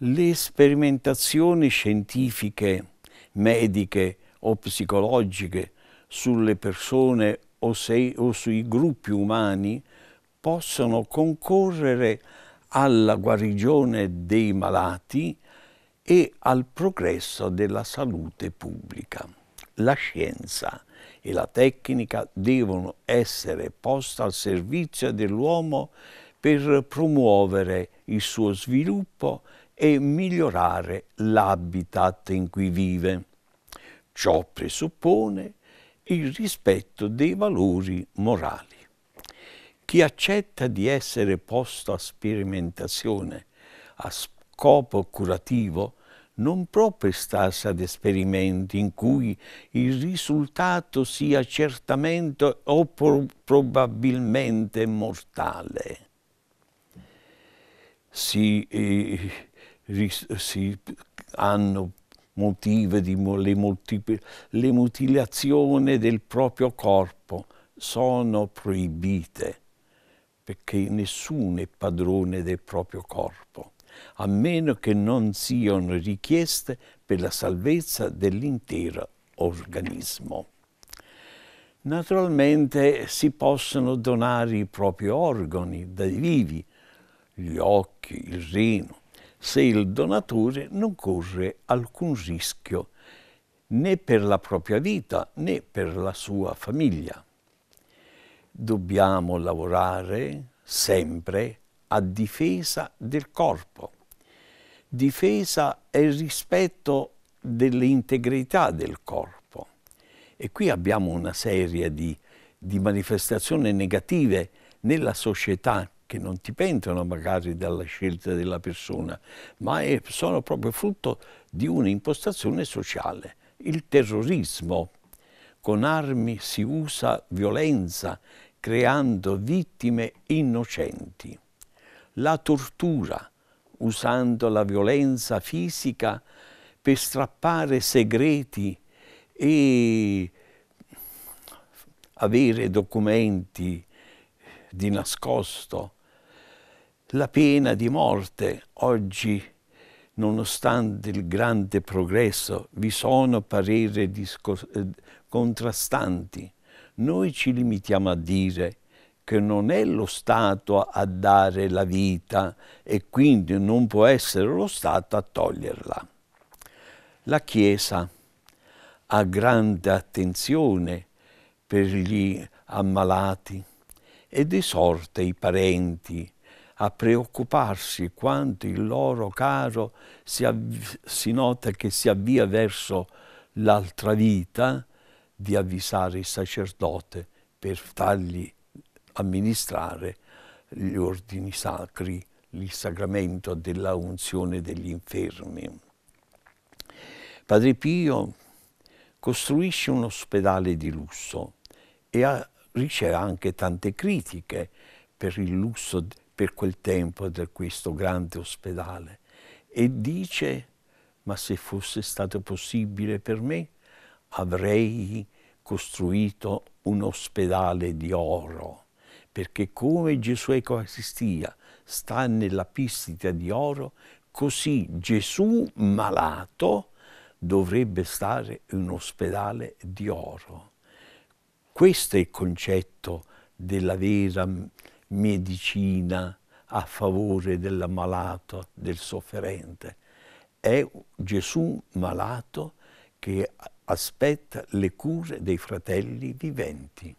Le sperimentazioni scientifiche, mediche o psicologiche sulle persone o, se, o sui gruppi umani possono concorrere alla guarigione dei malati e al progresso della salute pubblica. La scienza e la tecnica devono essere poste al servizio dell'uomo per promuovere il suo sviluppo e migliorare l'habitat in cui vive. Ciò presuppone il rispetto dei valori morali. Chi accetta di essere posto a sperimentazione a scopo curativo non può prestarsi ad esperimenti in cui il risultato sia certamente o pro probabilmente mortale. Si, eh, si hanno motivi di le, le mutilazioni del proprio corpo sono proibite perché nessuno è padrone del proprio corpo a meno che non siano richieste per la salvezza dell'intero organismo. Naturalmente si possono donare i propri organi dai vivi, gli occhi, il reno, se il donatore non corre alcun rischio né per la propria vita né per la sua famiglia. Dobbiamo lavorare sempre a difesa del corpo difesa e rispetto dell'integrità del corpo. E qui abbiamo una serie di, di manifestazioni negative nella società che non dipendono magari dalla scelta della persona, ma è, sono proprio frutto di un'impostazione sociale. Il terrorismo con armi si usa violenza creando vittime innocenti. La tortura usando la violenza fisica per strappare segreti e avere documenti di nascosto. La pena di morte oggi, nonostante il grande progresso, vi sono pareri eh, contrastanti. Noi ci limitiamo a dire che non è lo Stato a dare la vita e quindi non può essere lo Stato a toglierla. La Chiesa ha grande attenzione per gli ammalati ed esorta i parenti a preoccuparsi quanto il loro caro si, si nota che si avvia verso l'altra vita, di avvisare il sacerdote per fargli amministrare gli ordini sacri, il sacramento della unzione degli infermi. Padre Pio costruisce un ospedale di lusso e ha, riceve anche tante critiche per il lusso per quel tempo di questo grande ospedale e dice ma se fosse stato possibile per me avrei costruito un ospedale di oro perché come Gesù Eucaristia sta nella pistita di oro, così Gesù malato dovrebbe stare in un ospedale di oro. Questo è il concetto della vera medicina a favore del malato, del sofferente. È Gesù malato che aspetta le cure dei fratelli viventi.